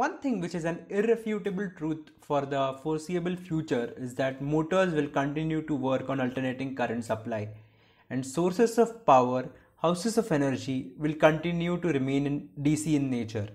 One thing which is an irrefutable truth for the foreseeable future is that motors will continue to work on alternating current supply and sources of power, houses of energy will continue to remain in DC in nature.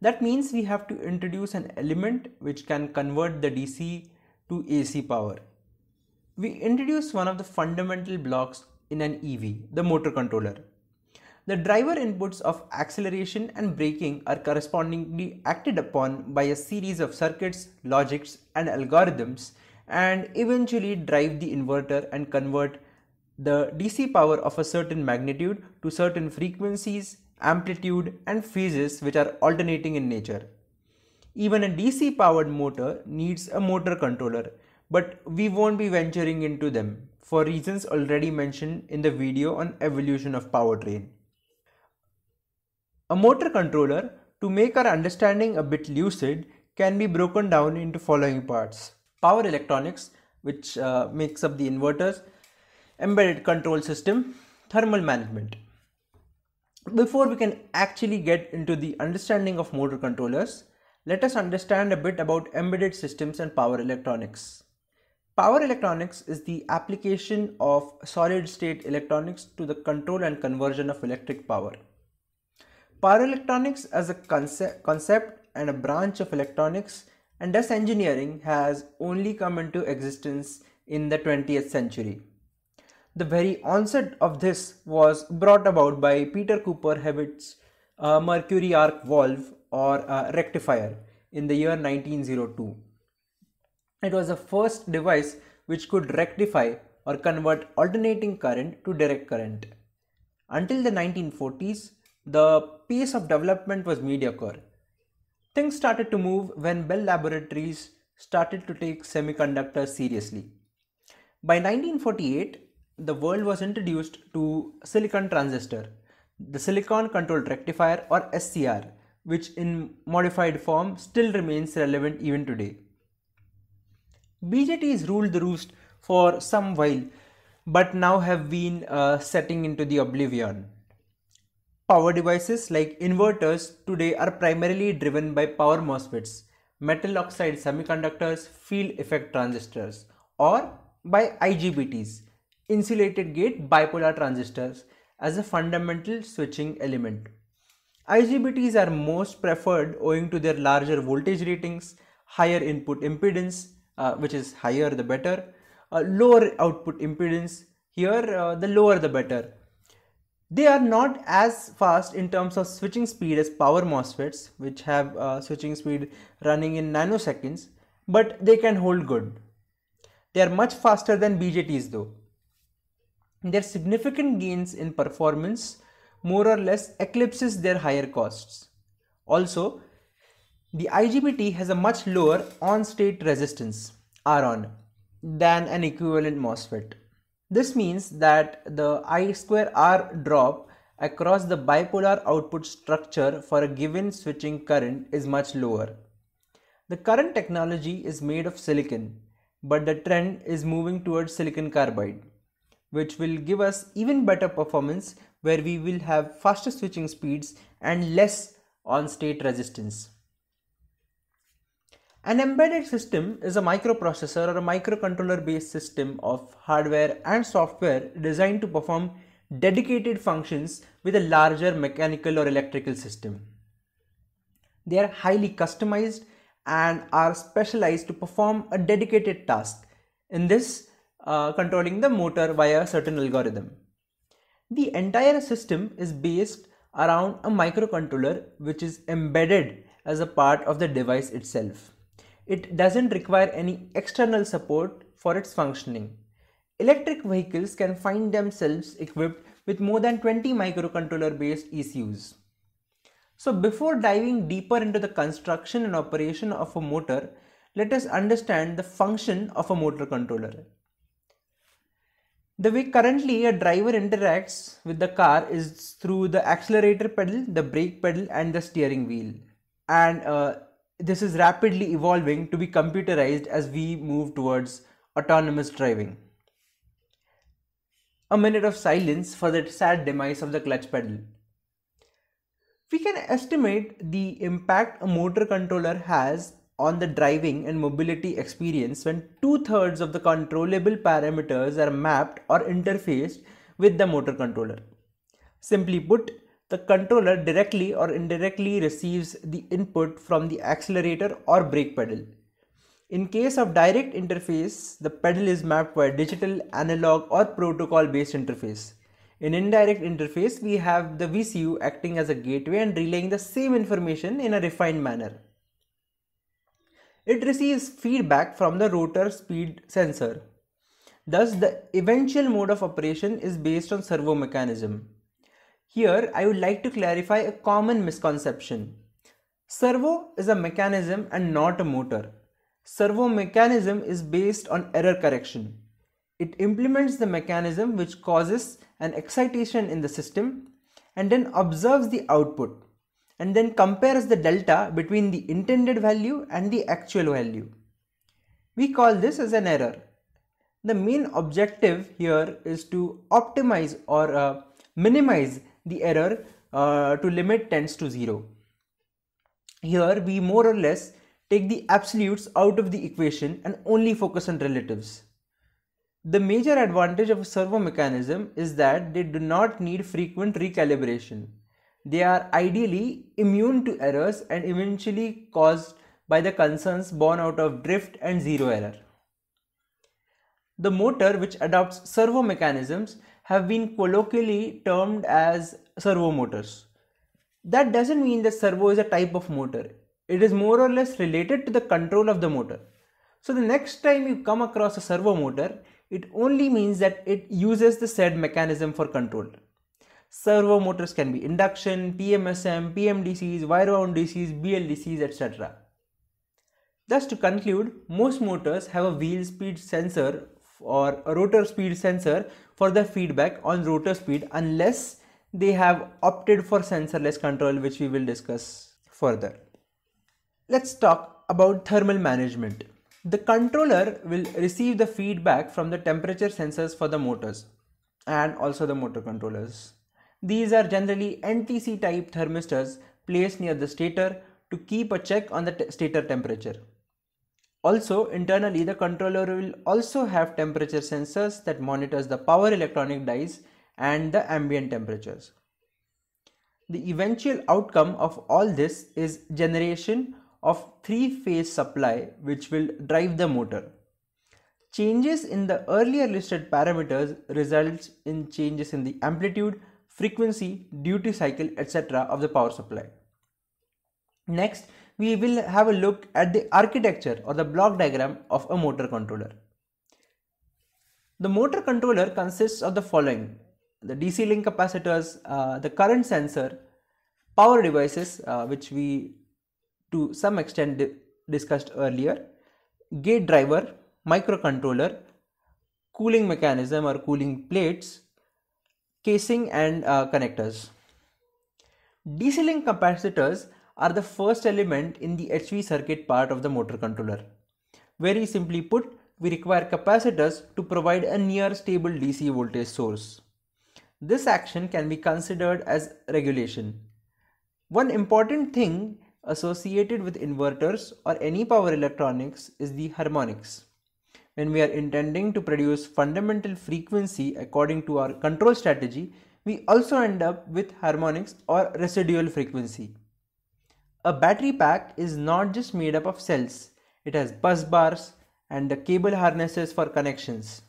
That means we have to introduce an element which can convert the DC to AC power. We introduce one of the fundamental blocks in an EV, the motor controller the driver inputs of acceleration and braking are correspondingly acted upon by a series of circuits, logics and algorithms and eventually drive the inverter and convert the DC power of a certain magnitude to certain frequencies, amplitude and phases which are alternating in nature. Even a DC powered motor needs a motor controller but we won't be venturing into them for reasons already mentioned in the video on evolution of powertrain. A motor controller, to make our understanding a bit lucid, can be broken down into following parts. Power electronics, which uh, makes up the inverters, embedded control system, thermal management. Before we can actually get into the understanding of motor controllers, let us understand a bit about embedded systems and power electronics. Power electronics is the application of solid state electronics to the control and conversion of electric power electronics as a concept, concept and a branch of electronics and thus engineering has only come into existence in the 20th century. The very onset of this was brought about by Peter Cooper Hewitt's uh, mercury arc valve or uh, rectifier in the year 1902. It was the first device which could rectify or convert alternating current to direct current. Until the 1940s, the pace of development was mediocre. Things started to move when Bell Laboratories started to take semiconductors seriously. By 1948, the world was introduced to silicon transistor, the silicon controlled rectifier or SCR, which in modified form still remains relevant even today. BJTs ruled the roost for some while but now have been uh, setting into the oblivion. Power devices like inverters today are primarily driven by power MOSFETs, metal oxide semiconductors, field effect transistors, or by IGBTs, insulated gate bipolar transistors, as a fundamental switching element. IGBTs are most preferred owing to their larger voltage ratings, higher input impedance, uh, which is higher the better, uh, lower output impedance, here uh, the lower the better, they are not as fast in terms of switching speed as power MOSFETs, which have uh, switching speed running in nanoseconds, but they can hold good. They are much faster than BJTs though. Their significant gains in performance more or less eclipses their higher costs. Also, the IGBT has a much lower on-state resistance, RON, than an equivalent MOSFET. This means that the I square R drop across the bipolar output structure for a given switching current is much lower. The current technology is made of silicon, but the trend is moving towards silicon carbide, which will give us even better performance where we will have faster switching speeds and less on state resistance. An embedded system is a microprocessor or a microcontroller based system of hardware and software designed to perform dedicated functions with a larger mechanical or electrical system. They are highly customized and are specialized to perform a dedicated task, in this uh, controlling the motor via a certain algorithm. The entire system is based around a microcontroller which is embedded as a part of the device itself it doesn't require any external support for its functioning. Electric vehicles can find themselves equipped with more than 20 microcontroller based ECUs. So before diving deeper into the construction and operation of a motor, let us understand the function of a motor controller. The way currently a driver interacts with the car is through the accelerator pedal, the brake pedal and the steering wheel. And uh, this is rapidly evolving to be computerized as we move towards autonomous driving. A minute of silence for the sad demise of the clutch pedal. We can estimate the impact a motor controller has on the driving and mobility experience when two thirds of the controllable parameters are mapped or interfaced with the motor controller. Simply put, the controller directly or indirectly receives the input from the accelerator or brake pedal. In case of direct interface, the pedal is mapped via digital, analog or protocol based interface. In indirect interface, we have the VCU acting as a gateway and relaying the same information in a refined manner. It receives feedback from the rotor speed sensor. Thus, the eventual mode of operation is based on servo mechanism. Here, I would like to clarify a common misconception. Servo is a mechanism and not a motor. Servo mechanism is based on error correction. It implements the mechanism which causes an excitation in the system and then observes the output and then compares the delta between the intended value and the actual value. We call this as an error. The main objective here is to optimize or uh, minimize the error uh, to limit tends to 0. Here we more or less take the absolutes out of the equation and only focus on relatives. The major advantage of a servo mechanism is that they do not need frequent recalibration. They are ideally immune to errors and eventually caused by the concerns born out of drift and zero error. The motor which adopts servo mechanisms have been colloquially termed as servo motors. That doesn't mean that servo is a type of motor. It is more or less related to the control of the motor. So the next time you come across a servo motor, it only means that it uses the said mechanism for control. Servo motors can be induction, PMSM, PMDCs, wire wound DCs, BLDCs, etc. Thus to conclude, most motors have a wheel speed sensor or a rotor speed sensor for the feedback on rotor speed unless they have opted for sensorless control which we will discuss further. Let's talk about thermal management. The controller will receive the feedback from the temperature sensors for the motors and also the motor controllers. These are generally NTC type thermistors placed near the stator to keep a check on the stator temperature. Also internally the controller will also have temperature sensors that monitors the power electronic dies and the ambient temperatures. The eventual outcome of all this is generation of three-phase supply which will drive the motor. Changes in the earlier listed parameters results in changes in the amplitude, frequency, duty cycle etc of the power supply. Next we will have a look at the architecture or the block diagram of a motor controller. The motor controller consists of the following the DC link capacitors, uh, the current sensor, power devices, uh, which we to some extent di discussed earlier, gate driver, microcontroller, cooling mechanism or cooling plates, casing and uh, connectors. DC link capacitors are the first element in the HV circuit part of the motor controller. Very simply put, we require capacitors to provide a near stable DC voltage source. This action can be considered as regulation. One important thing associated with inverters or any power electronics is the harmonics. When we are intending to produce fundamental frequency according to our control strategy, we also end up with harmonics or residual frequency. A battery pack is not just made up of cells, it has bus bars and the cable harnesses for connections.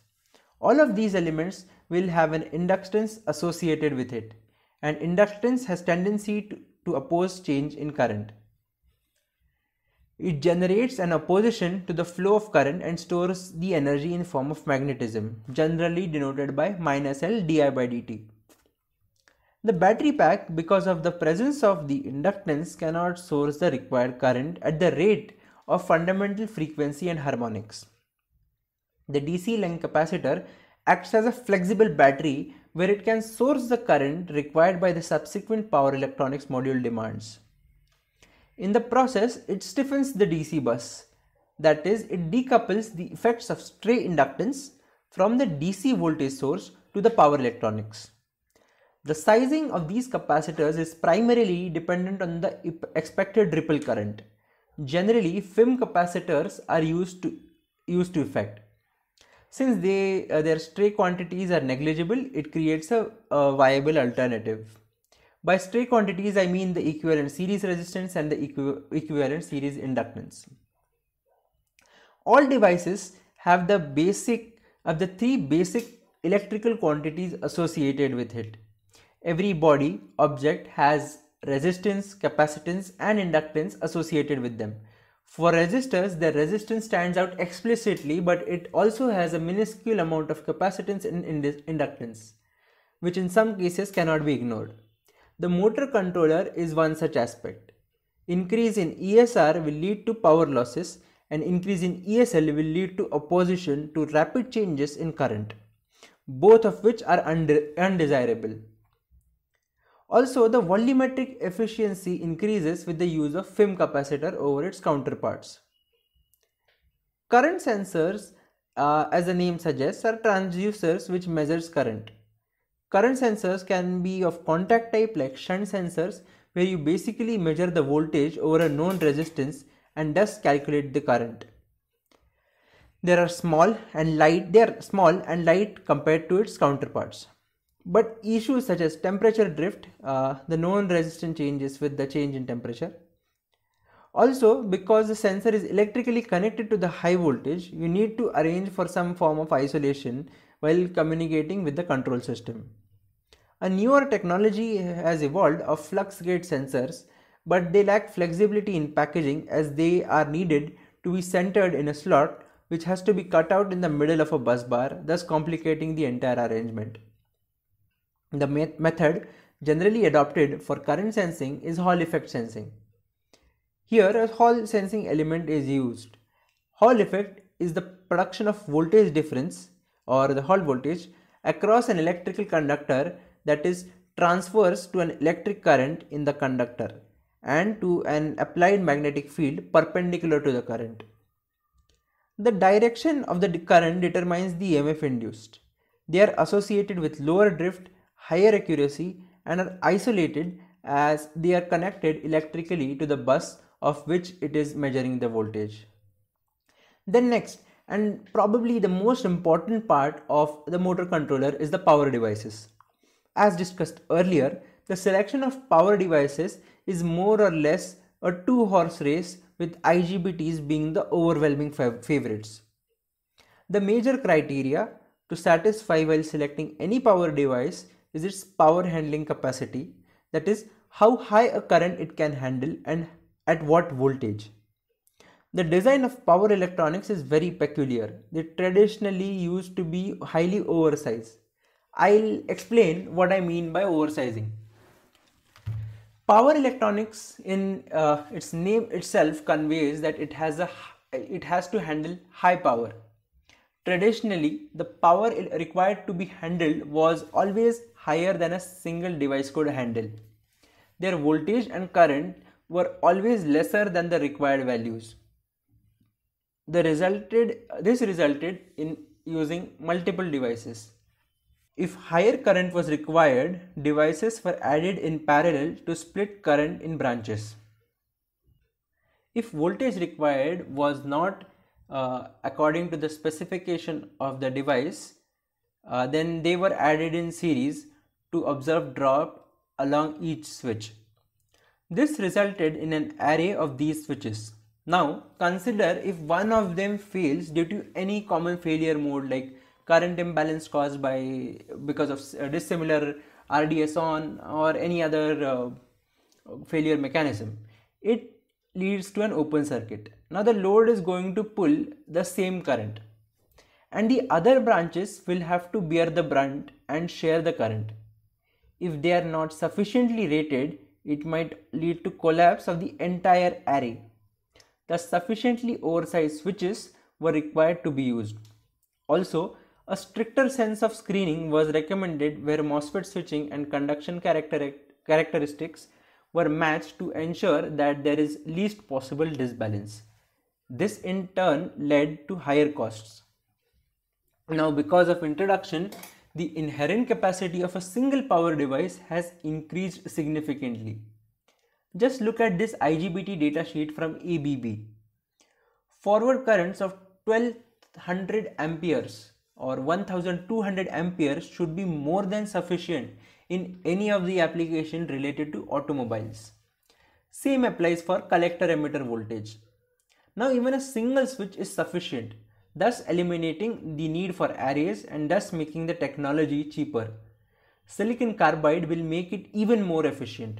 All of these elements will have an inductance associated with it and inductance has tendency to, to oppose change in current. It generates an opposition to the flow of current and stores the energy in form of magnetism, generally denoted by minus L di by dt. The battery pack, because of the presence of the inductance, cannot source the required current at the rate of fundamental frequency and harmonics. The DC length capacitor acts as a flexible battery where it can source the current required by the subsequent power electronics module demands. In the process, it stiffens the DC bus, that is, it decouples the effects of stray inductance from the DC voltage source to the power electronics. The sizing of these capacitors is primarily dependent on the expected ripple current. Generally, film capacitors are used to used to effect. Since they uh, their stray quantities are negligible, it creates a, a viable alternative. By stray quantities, I mean the equivalent series resistance and the equi equivalent series inductance. All devices have the basic of the three basic electrical quantities associated with it Every body object has resistance, capacitance and inductance associated with them. For resistors, their resistance stands out explicitly but it also has a minuscule amount of capacitance and inductance, which in some cases cannot be ignored. The motor controller is one such aspect. Increase in ESR will lead to power losses and increase in ESL will lead to opposition to rapid changes in current, both of which are unde undesirable. Also, the volumetric efficiency increases with the use of film capacitor over its counterparts. Current sensors, uh, as the name suggests, are transducers which measures current. Current sensors can be of contact type like shunt sensors where you basically measure the voltage over a known resistance and thus calculate the current. They are small and light they are small and light compared to its counterparts. But issues such as temperature drift, uh, the known resistance changes with the change in temperature. Also, because the sensor is electrically connected to the high voltage, you need to arrange for some form of isolation while communicating with the control system. A newer technology has evolved of flux gate sensors, but they lack flexibility in packaging as they are needed to be centered in a slot which has to be cut out in the middle of a bus bar, thus complicating the entire arrangement. The method generally adopted for current sensing is Hall effect sensing. Here a Hall sensing element is used. Hall effect is the production of voltage difference or the Hall voltage across an electrical conductor that is transfers to an electric current in the conductor and to an applied magnetic field perpendicular to the current. The direction of the current determines the EMF induced. They are associated with lower drift higher accuracy and are isolated as they are connected electrically to the bus of which it is measuring the voltage. Then next and probably the most important part of the motor controller is the power devices. As discussed earlier, the selection of power devices is more or less a two horse race with IGBTs being the overwhelming fav favorites. The major criteria to satisfy while selecting any power device is its power handling capacity, that is how high a current it can handle and at what voltage. The design of power electronics is very peculiar. They traditionally used to be highly oversized. I'll explain what I mean by oversizing. Power electronics in uh, its name itself conveys that it has a it has to handle high power. Traditionally, the power required to be handled was always higher than a single device could handle. Their voltage and current were always lesser than the required values. The resulted, this resulted in using multiple devices. If higher current was required, devices were added in parallel to split current in branches. If voltage required was not uh, according to the specification of the device, uh, then they were added in series to observe drop along each switch. This resulted in an array of these switches. Now consider if one of them fails due to any common failure mode like current imbalance caused by because of uh, dissimilar RDS on or any other uh, failure mechanism. It leads to an open circuit. Now the load is going to pull the same current and the other branches will have to bear the brunt and share the current. If they are not sufficiently rated, it might lead to collapse of the entire array. Thus, sufficiently oversized switches were required to be used. Also, a stricter sense of screening was recommended where MOSFET switching and conduction character characteristics were matched to ensure that there is least possible disbalance. This in turn led to higher costs. Now because of introduction the inherent capacity of a single power device has increased significantly. Just look at this IGBT datasheet from ABB. Forward currents of 1200 amperes or 1200 amperes should be more than sufficient in any of the application related to automobiles. Same applies for collector emitter voltage. Now even a single switch is sufficient thus eliminating the need for arrays and thus making the technology cheaper. Silicon carbide will make it even more efficient.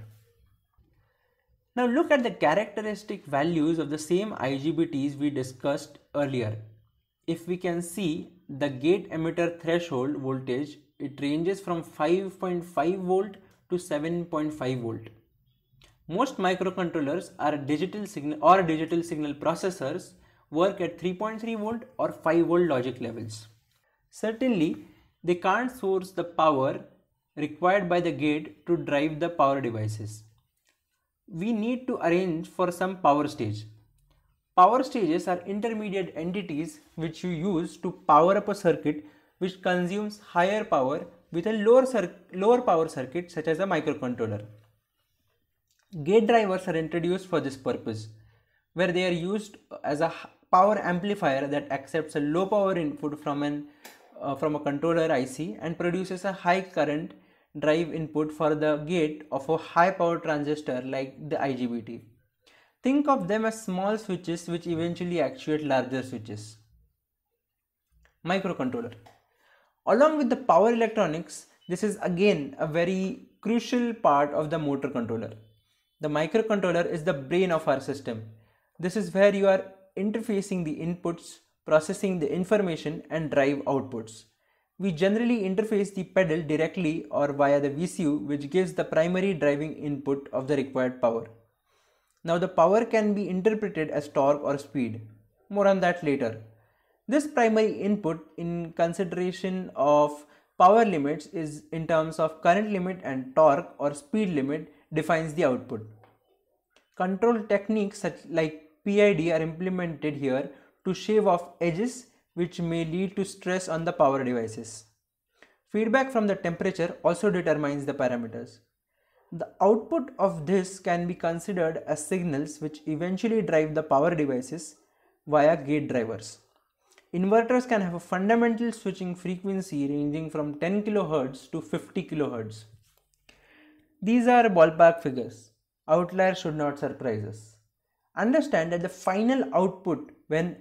Now look at the characteristic values of the same IGBTs we discussed earlier. If we can see the gate emitter threshold voltage, it ranges from 5.5 volt to 7.5 volt. Most microcontrollers are digital signal or digital signal processors work at 3.3 volt or 5 volt logic levels. Certainly, they can't source the power required by the gate to drive the power devices. We need to arrange for some power stage. Power stages are intermediate entities which you use to power up a circuit which consumes higher power with a lower, lower power circuit such as a microcontroller. Gate drivers are introduced for this purpose where they are used as a power amplifier that accepts a low power input from an uh, from a controller IC and produces a high current drive input for the gate of a high power transistor like the IGBT. Think of them as small switches which eventually actuate larger switches. Microcontroller. Along with the power electronics, this is again a very crucial part of the motor controller. The microcontroller is the brain of our system. This is where you are interfacing the inputs, processing the information and drive outputs. We generally interface the pedal directly or via the VCU which gives the primary driving input of the required power. Now the power can be interpreted as torque or speed. More on that later. This primary input in consideration of power limits is in terms of current limit and torque or speed limit defines the output. Control techniques such like PID are implemented here to shave off edges which may lead to stress on the power devices. Feedback from the temperature also determines the parameters. The output of this can be considered as signals which eventually drive the power devices via gate drivers. Inverters can have a fundamental switching frequency ranging from 10 kHz to 50 kHz. These are ballpark figures. Outliers should not surprise us understand that the final output when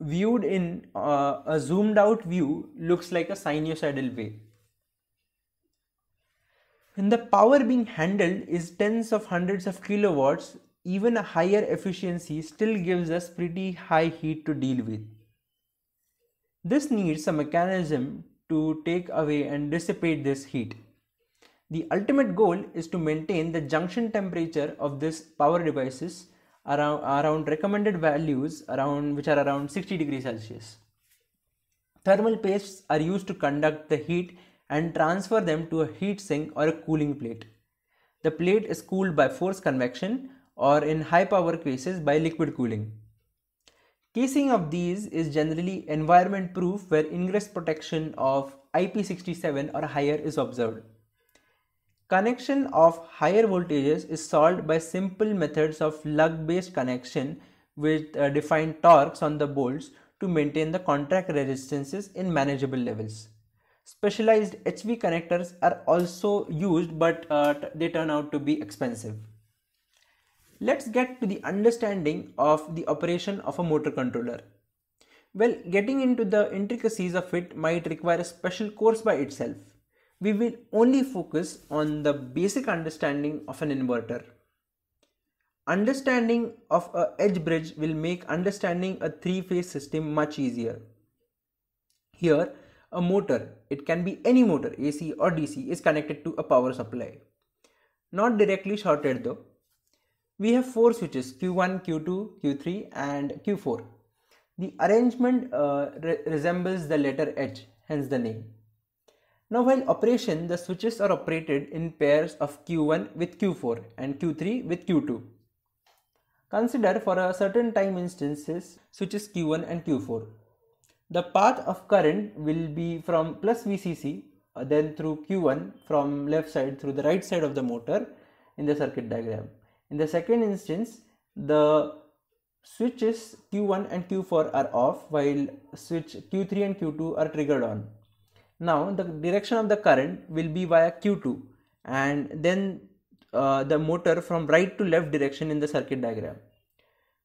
viewed in uh, a zoomed out view looks like a sinusoidal wave. When the power being handled is tens of hundreds of kilowatts, even a higher efficiency still gives us pretty high heat to deal with. This needs a mechanism to take away and dissipate this heat. The ultimate goal is to maintain the junction temperature of these power devices around around recommended values around which are around 60 degrees celsius thermal pastes are used to conduct the heat and transfer them to a heat sink or a cooling plate the plate is cooled by force convection or in high power cases by liquid cooling casing of these is generally environment proof where ingress protection of ip67 or higher is observed Connection of higher voltages is solved by simple methods of lug based connection with uh, defined torques on the bolts to maintain the contact resistances in manageable levels. Specialized HV connectors are also used but uh, they turn out to be expensive. Let's get to the understanding of the operation of a motor controller. Well, getting into the intricacies of it might require a special course by itself we will only focus on the basic understanding of an inverter. Understanding of a edge bridge will make understanding a three-phase system much easier. Here, a motor, it can be any motor, AC or DC, is connected to a power supply. Not directly shorted though. We have four switches Q1, Q2, Q3 and Q4. The arrangement uh, re resembles the letter H, hence the name. Now while operation, the switches are operated in pairs of Q1 with Q4 and Q3 with Q2. Consider for a certain time instances switches Q1 and Q4. The path of current will be from plus VCC uh, then through Q1 from left side through the right side of the motor in the circuit diagram. In the second instance, the switches Q1 and Q4 are off while switch Q3 and Q2 are triggered on. Now the direction of the current will be via Q2 and then uh, the motor from right to left direction in the circuit diagram.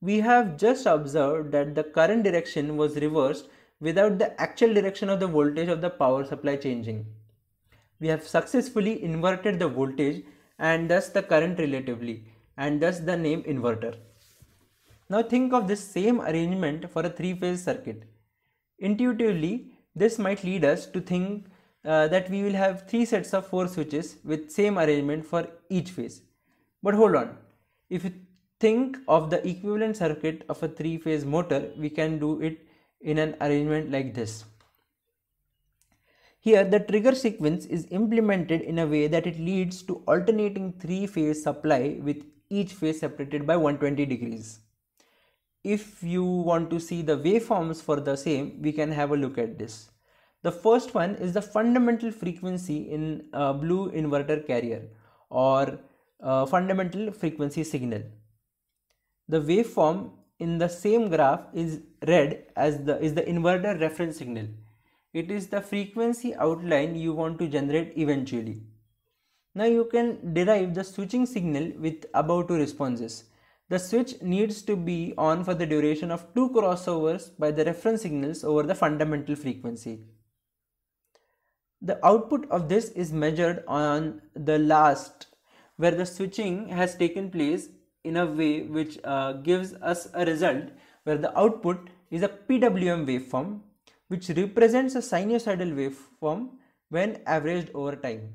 We have just observed that the current direction was reversed without the actual direction of the voltage of the power supply changing. We have successfully inverted the voltage and thus the current relatively and thus the name inverter. Now think of this same arrangement for a three phase circuit. Intuitively, this might lead us to think uh, that we will have three sets of four switches with same arrangement for each phase. But hold on, if you think of the equivalent circuit of a three phase motor, we can do it in an arrangement like this. Here the trigger sequence is implemented in a way that it leads to alternating three phase supply with each phase separated by 120 degrees if you want to see the waveforms for the same, we can have a look at this. The first one is the fundamental frequency in a blue inverter carrier or fundamental frequency signal. The waveform in the same graph is red as the is the inverter reference signal. It is the frequency outline you want to generate eventually. Now you can derive the switching signal with about two responses. The switch needs to be on for the duration of two crossovers by the reference signals over the fundamental frequency. The output of this is measured on the last where the switching has taken place in a way which uh, gives us a result where the output is a PWM waveform which represents a sinusoidal waveform when averaged over time.